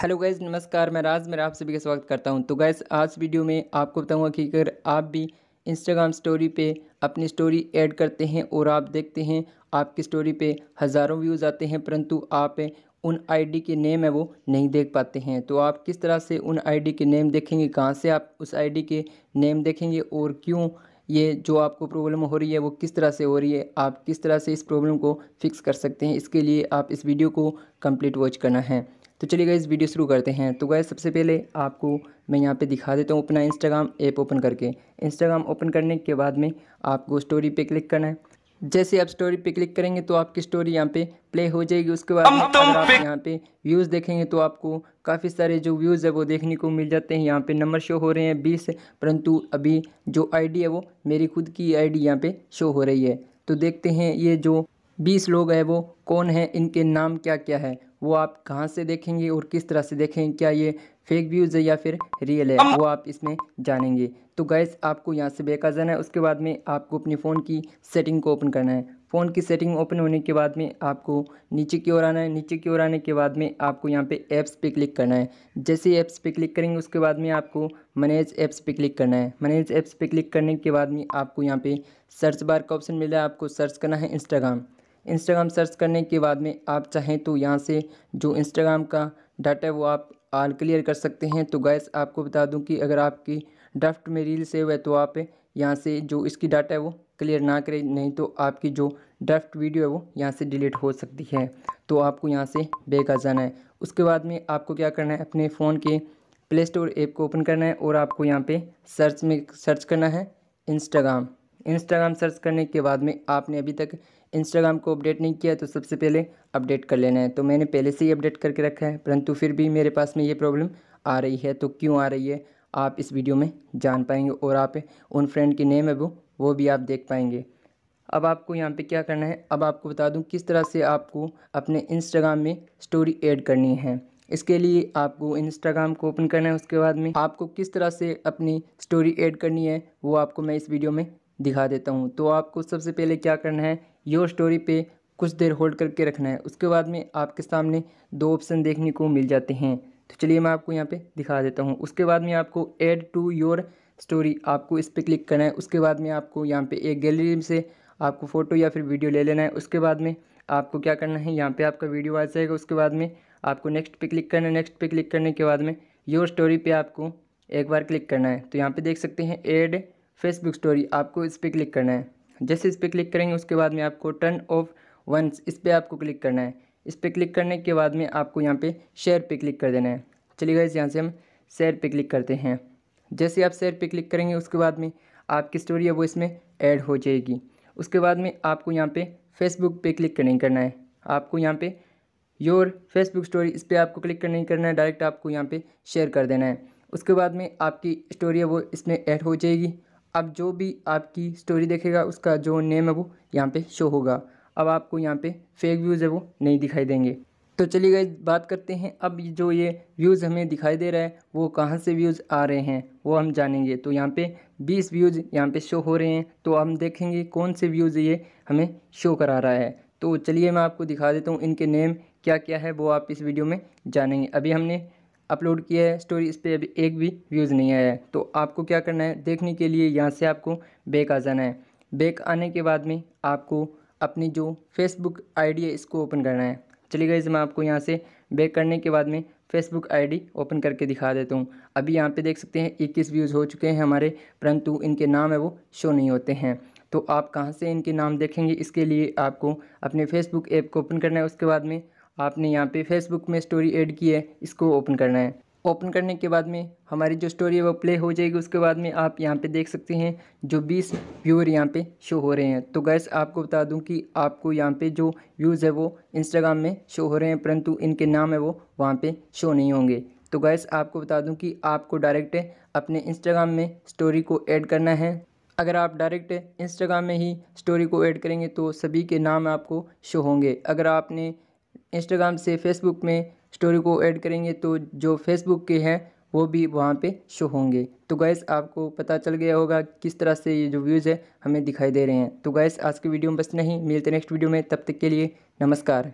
hello guys नमस्कार मैं राज मेरा आप सभी का स्वागत करता हूं तो गाइज़ आज वीडियो में आपको बताऊंगा कि अगर आप भी इंस्टाग्राम स्टोरी पे अपनी स्टोरी ऐड करते हैं और आप देखते हैं आपकी स्टोरी पे हज़ारों व्यूज़ आते हैं परंतु आप उन आईडी के नेम है वो नहीं देख पाते हैं तो आप किस तरह से उन आई के नेम देखेंगे कहाँ से आप उस आई के नेम देखेंगे और क्यों ये जो आपको प्रॉब्लम हो रही है वो किस तरह से हो रही है आप किस तरह से इस प्रॉब्लम को फिक्स कर सकते हैं इसके लिए आप इस वीडियो को कंप्लीट वॉच करना है तो चलिए गए वीडियो शुरू करते हैं तो गए सबसे पहले आपको मैं यहाँ पे दिखा देता हूँ अपना इंस्टाग्राम ऐप ओपन करके इंस्टाग्राम ओपन करने के बाद में आपको स्टोरी पे क्लिक करना है जैसे आप स्टोरी पे क्लिक करेंगे तो आपकी स्टोरी यहाँ पे प्ले हो जाएगी उसके बाद अगर आप यहाँ पे व्यूज़ देखेंगे तो आपको काफ़ी सारे जो व्यूज़ है वो देखने को मिल जाते हैं यहाँ पे नंबर शो हो रहे हैं बीस परंतु अभी जो आईडी है वो मेरी खुद की आईडी यहाँ पे शो हो रही है तो देखते हैं ये जो बीस लोग हैं वो कौन है इनके नाम क्या क्या है वो आप कहाँ से देखेंगे और किस तरह से देखेंगे क्या ये फेक व्यूज़ है या फिर रियल है वो आप इसमें जानेंगे तो गैस आपको यहाँ से बेकार जाना है उसके बाद में आपको अपने फ़ोन की सेटिंग को ओपन करना है फ़ोन की सेटिंग ओपन होने के बाद में आपको नीचे की ओर आना है नीचे की ओर आने के बाद में आपको यहाँ पे ऐप्स पे क्लिक करना है जैसे ऐप्स पे क्लिक करेंगे उसके बाद में आपको मैनेज ऐप्स पे क्लिक करना है मैनेज ऐप्स पे क्लिक करने के बाद में आपको यहाँ पे सर्च बार का ऑप्शन मिला है आपको सर्च करना है इंस्टाग्राम इंस्टाग्राम सर्च करने के बाद में आप चाहें तो यहाँ से जो इंस्टाग्राम का डाटा है वो आप आल क्लियर कर सकते हैं तो गैस आपको बता दूं कि अगर आपकी ड्राफ्ट में रील सेव है तो आप यहाँ से जो इसकी डाटा है वो क्लियर ना करें नहीं तो आपकी जो ड्राफ्ट वीडियो है वो यहाँ से डिलीट हो सकती है तो आपको यहाँ से बेकार आ जाना है उसके बाद में आपको क्या करना है अपने फ़ोन के प्ले स्टोर ऐप को ओपन करना है और आपको यहाँ पे सर्च में सर्च करना है इंस्टाग्राम इंस्टाग्राम सर्च करने के बाद में आपने अभी तक इंस्टाग्राम को अपडेट नहीं किया तो सबसे पहले अपडेट कर लेना है तो मैंने पहले से ही अपडेट करके रखा है परंतु फिर भी मेरे पास में ये प्रॉब्लम आ रही है तो क्यों आ रही है आप इस वीडियो में जान पाएंगे और आप उन फ्रेंड की नेम है वो वो भी आप देख पाएंगे अब आपको यहाँ पे क्या करना है अब आपको बता दूँ किस तरह से आपको अपने इंस्टाग्राम में स्टोरी ऐड करनी है इसके लिए आपको इंस्टाग्राम को ओपन करना है उसके बाद में आपको किस तरह से अपनी स्टोरी ऐड करनी है वो आपको मैं इस वीडियो में दिखा देता हूँ तो आपको सबसे पहले क्या करना है योर स्टोरी पे कुछ देर होल्ड करके रखना है उसके बाद में आपके सामने दो ऑप्शन देखने को मिल जाते हैं तो चलिए मैं आपको यहाँ पे दिखा देता हूँ उसके बाद में आपको ऐड टू योर स्टोरी आपको इस पर क्लिक करना है उसके बाद में आपको यहाँ पे एक गैलरी से आपको फ़ोटो या फिर वीडियो ले लेना है उसके बाद में आपको क्या करना है यहाँ पर आपका वीडियो आ जाएगा उसके बाद में आपको नेक्स्ट पे क्लिक करना है नेक्स्ट पे क्लिक करने के बाद में योर स्टोरी पर आपको एक बार क्लिक करना है तो यहाँ पर देख सकते हैं एड फेसबुक स्टोरी आपको इस पर क्लिक करना है जैसे इस पर क्लिक करेंगे उसके बाद में आपको टर्न ऑफ वंस इस पर आपको क्लिक करना है इस पर क्लिक करने के बाद में आपको यहाँ पे शेयर पे क्लिक कर देना है चलिए इस यहाँ से हम शेयर पे क्लिक करते हैं जैसे आप शेयर पे क्लिक करेंगे उसके बाद में आपकी स्टोरी है वो इसमें ऐड हो जाएगी उसके बाद में आपको यहाँ पे फेसबुक पे क्लिक नहीं करना है आपको यहाँ पे योर फेसबुक स्टोरी इस पर आपको क्लिक नहीं करना है डायरेक्ट आपको यहाँ पर शेयर कर देना है उसके बाद में आपकी स्टोरी है वो इसमें ऐड हो जाएगी अब जो भी आपकी स्टोरी देखेगा उसका जो नेम है वो यहाँ पे शो होगा अब आपको यहाँ पे फेक व्यूज़ है वो नहीं दिखाई देंगे तो चलिए गए बात करते हैं अब जो ये व्यूज़ हमें दिखाई दे रहा है वो कहाँ से व्यूज़ आ रहे हैं वो हम जानेंगे तो यहाँ पे 20 व्यूज़ यहाँ पे शो हो रहे हैं तो हम देखेंगे कौन से व्यूज़ ये हमें शो करा रहा है तो चलिए मैं आपको दिखा देता हूँ इनके नेम क्या क्या है वो आप इस वीडियो में जानेंगे अभी हमने अपलोड किया है स्टोरी इस पर अभी एक भी व्यूज़ नहीं आया है तो आपको क्या करना है देखने के लिए यहाँ से आपको बैक आ जाना है बैक आने के बाद में आपको अपनी जो फेसबुक आई है इसको ओपन करना है चलिए गई मैं आपको यहाँ से बैक करने के बाद में फेसबुक आईडी ओपन करके दिखा देता हूँ अभी यहाँ पे देख सकते हैं 21 व्यूज़ हो चुके हैं हमारे परंतु इनके नाम है वो शो नहीं होते हैं तो आप कहाँ से इनके नाम देखेंगे इसके लिए आपको अपने फेसबुक ऐप को ओपन करना है उसके बाद में आपने यहाँ पे फेसबुक में स्टोरी ऐड की है इसको ओपन करना है ओपन करने के बाद में हमारी जो स्टोरी है वो प्ले हो जाएगी उसके बाद में आप यहाँ पे देख सकते हैं जो 20 व्यूअर यहाँ पे शो हो रहे हैं तो गैस आपको बता दूं कि आपको यहाँ पे जो व्यूज़ है वो इंस्टाग्राम में शो हो रहे हैं परंतु इनके नाम है वो वहाँ पर शो नहीं होंगे तो गैस आपको बता दूँ कि आपको डायरेक्ट अपने इंस्टाग्राम में स्टोरी को ऐड करना है अगर आप डायरेक्ट इंस्टाग्राम में ही स्टोरी को ऐड करेंगे तो सभी के नाम आपको शो होंगे अगर आपने इंस्टाग्राम से फेसबुक में स्टोरी को ऐड करेंगे तो जो फेसबुक के हैं वो भी वहाँ पे शो होंगे तो गैस आपको पता चल गया होगा किस तरह से ये जो व्यूज़ है हमें दिखाई दे रहे हैं तो गैस आज के वीडियो में बस नहीं मिलते नेक्स्ट वीडियो में तब तक के लिए नमस्कार